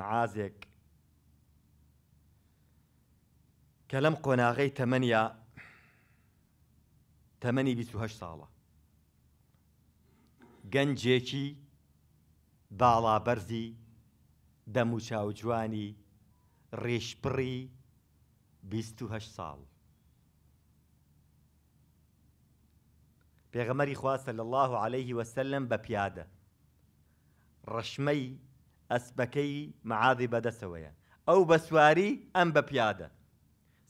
معازێک کە لەم قۆناغی تەمەنیا تەمەنی 28 ساڵە گەنجێکی باڵا بەرزی دەم و چاوجوانی ڕێژپڕی 28 ساڵ پێغەمەری خواستە لە الله عليه وسلم بە پیادە ڕەشمەی ئەسپەکەی معادی بەدەستەوەیە ئەو بە سواری ئەم بە پیادە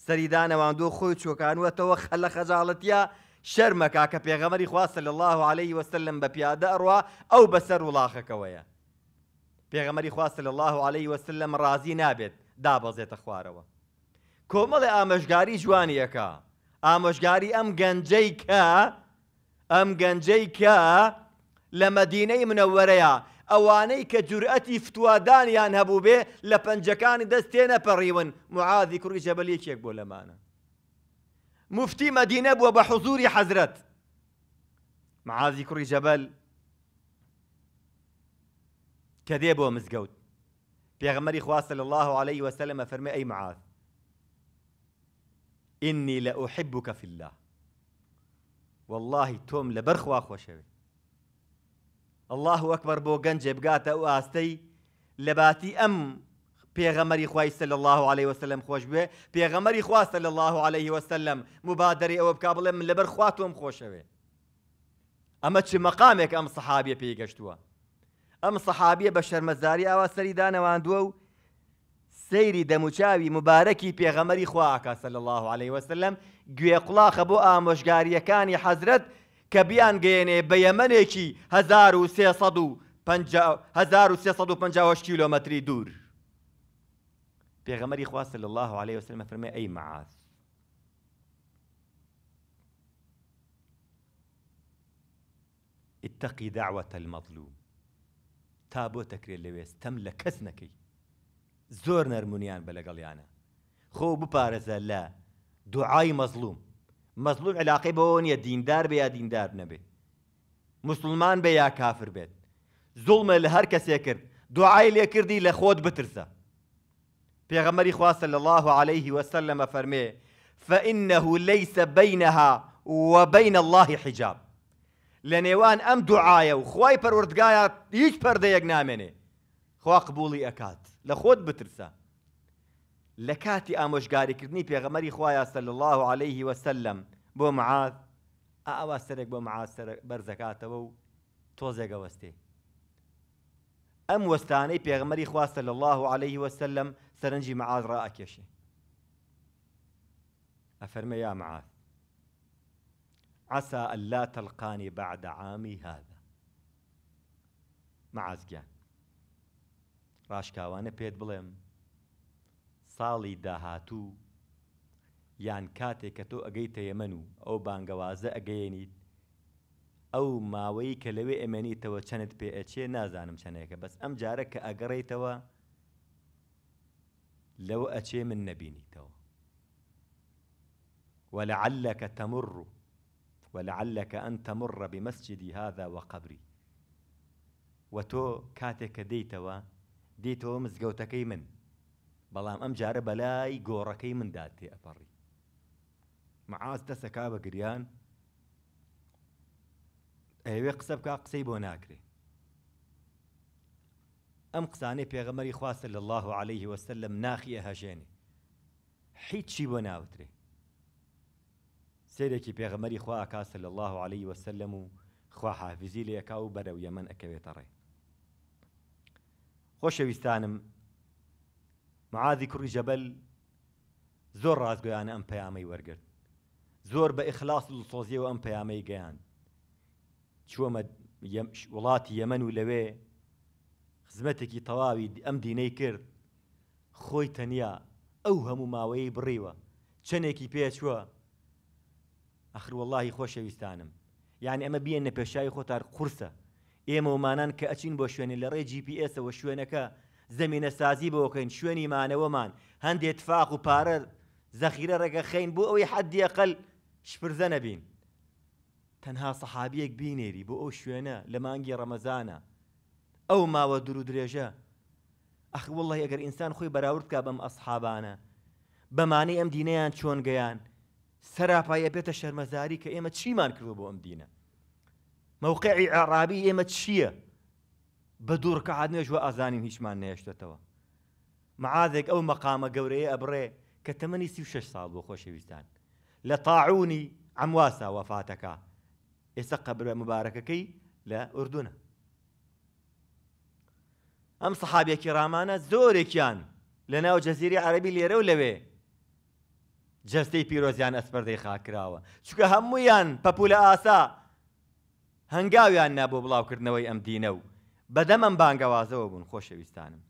سەریدانەواندۆ خۆی چۆکانوەتەوە خەلە خەجاڵەتە شەرمەکە کە پێغەمەری خواستە لە الله عليه وسلم بە پیادە ئەڕوا ئەو بەسەر وڵاخەکەوەیە پێغەمەری خواستە لە الله عليه وسلم ڕازی نابێت دابەزێتە خوارەوە کۆمەڵی ئامەژگاری جوانیەکە ئامۆژگاری ئەم گەنجەی کە ئەم گەنجەی کە لە مەدینەی منەوەرەیە اوانيك جرأتي فتوادان فتوادانیان هەبوو به لبنجكان دستينا بريون معاذ كري جبل يشيك جەبەلێکێک مفتي مدينه مفتی مەدینە حزرت معاذ كري جبل معازی کوڕی جەبەل کە صلى الله عليه وسلم فرمي اي معاذ إني لأحبك في الله والله توم لبرخ بەرخوا خۆشەوێت الله ئەکبەر بۆ گەنجێ بگاتە ئەو ئاستەی لە باتی ئەم پێغەمەری خوایسە لە الله عليه وسلم خۆش بێ پێغەمەری خواستە لە الله عليه وسلم مبادری ئەوە بک بڵێ من لەبەر خوا تۆم خۆشەوێ ئەمە چ مەقامێک ئەم سەحابیە پێی گەشتووە ئەم سەحابیە بە شەرمەزاری ئاوا سەری دانەواندووە و سەیری دەموچاوی مبارەکی پێغەمەری خواکە سە لە الله عليه وسلم گوێ قوڵاخە بۆ ئامۆژگاریەکانی حەزرت كبيان جيني هزارو کە بیان گەێنێ بە یەمەنێکی 1350 کیلومتری دوور پێغەمەری خواستە صلى الله عليه وسلم فرمي اي معاز اتقي دعوة المظلوم تابو تكرير لويس تم لكس زور نرمونيان نەرمونیان بە لەگەڵیانە بارزا لا دعاي مظلوم علاقه علاقی بەەوە یا دیندار به یا دیندار نەبێ مسلمان به یا کافر بێت ظلم له هر کەسێ کرد دعای لێ کردی لە خۆت بترسە پێغەمەری صلی الله الله عليه وسلم فەرمێ فإنه ليس بينها وبين الله حجاب لە ام دعای دوعاە و خی پەروەردگایە هیچ یک نامنه خوا قبولی اکات لخود خۆت لكاتي کاتی ئامۆژگاریکردنی پێغەمەری خوایە صلى الله عليه وسلم بۆ معاد ئاوا سەرێک بۆ معاستەر بەرزەکاتەوە و تۆزێگەوەستێ ئەم وەستانەی پێغمەری خواستە صلى الله عليه وسلم معاذ معاد يشي أفرمي يا معاد عسى ألا تلقاني بعد عامي هذا راشكا وانا بيت بلم ساڵی داهاتوو یان کاتێک کە تۆ ئەگەیتە یەمەن و ئەو بانگەوازە ئەگەیەنیت ئەو ماوەی کە لەوێ ئەمێنیتەوە چەند پێ ئەچێ نازانم چەندێکە بەس ئەم جارە کە ئەگەڕیتەوە لەوە ئەچێ من نەبینیتەوە ولعلك تمر ولعلك أن تمر بمسجدي هذا وقبري وتو كاتك ديتوا ديتو مزقوتكي من بەڵام ئەم جارە بەلای گۆڕەکەی مندا تێ ئەپەڕی معاز دەسەکا بە گریان ئەوێ قسە بکە قسەی بۆ ناکرێ ئەم قسانەی پێغەمەری خواستە لە الله عليه وسلم ناخیە هەژێنێ هیچی بۆ ناوترێ سێرێکی پێغەمەری خوا ئاکاسە لە الله عليه وسلم و خوا حافزی لەکا و بەرەو یەمەن ئەکەوێتە ڕێ خۆشەویستانم معادی کوڕی جەبەل زۆر ڕازگویانە ئەم پەیامەی وەرگرت زۆر بە ئیخلاس سۆزیەوە ئەم پەیامەی گەیان چوەمە وڵاتی یەمەن و لەوێ خزمەتێکی تەواوی ئەم دینەی کرد خۆی تەنیا ئەو هەموو ماوەی بڕیوە چنێکی پێچووە ئەخر واللهی خۆشەویستانم یان ئەمە بیەن نە پێشایی خۆتار قورسە ئێمە ومانان کە ئەچین بۆ شوێنی لە ڕێ جیPSەوە شوێنەکە زمینە سازی بۆکەین شوێنی مانەوەمان هەندێک فاق و پارە زەخیرە ڕێگە خەین بۆ ئەوەی حەدیەقل شپرزە نەبین تەنها سەحابیەک بینێری بۆ ئەو شوێنە لە مانگی ڕەمەزانە ئەو ماوە دوور و درێژە ئەخوڵی ئەگەر ئینسان خۆی بەراورد کا بەم ئەسحابانە بەمانەی ئەم دینەیان چۆن گەیان سەراپایە بێتە شەرمەزاری کە ئێمە چیمان کردو بۆ ئەم دینە موقعی عراابی ئێمە چییە؟ بە دوورکە عادێژوە ئازانین هیچمان نێشتێتەوە معادێک ئەو مەقامە گەورەیە ئەبڕێ کە تەمەنی سی شش ساڵ بۆ خۆشەویستان لە تاعونی ئەمواسا وەفاتەکە ئێستا قەبرە مبارەکەەکەی لە ئوردونە ئەم سەحابێکی ڕامانە زۆرێکیان لە ناو جەزیری عەربی لێرە و لەوێ جەستەی پیرۆزیان ئەسپەردەی خاکراوە چکە هەمویان پەپولە ئاسا هەنگاویان نابۆ بڵاوکردنەوەی ئەم دینە و بەدەمەم بانگەوازەوە بوون خۆشەویستانم.